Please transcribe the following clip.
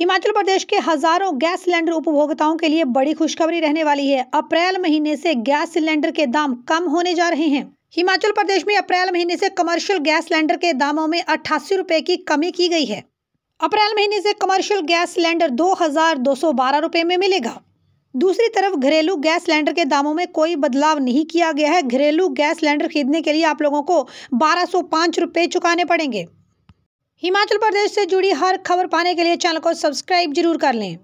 हिमाचल प्रदेश के हजारों gas cylinder उपभोक्ताओं के लिए बड़ी खुशखबरी रहने वाली है अप्रैल महीने से गैस सिलेंडर के दाम कम होने जा रहे हैं हिमाचल प्रदेश में अप्रैल महीने से कमर्शियल गैस सिलेंडर के दामों में अट्ठासी रुपए की कमी की गई है अप्रैल महीने से कमर्शियल गैस सिलेंडर दो हजार दो सौ बारह में मिलेगा दूसरी तरफ घरेलू गैस सिलेंडर के दामों में कोई बदलाव नहीं किया गया है घरेलू गैस सिलेंडर खरीदने के लिए आप लोगों को बारह सौ चुकाने पड़ेंगे हिमाचल प्रदेश से जुड़ी हर खबर पाने के लिए चैनल को सब्सक्राइब जरूर कर लें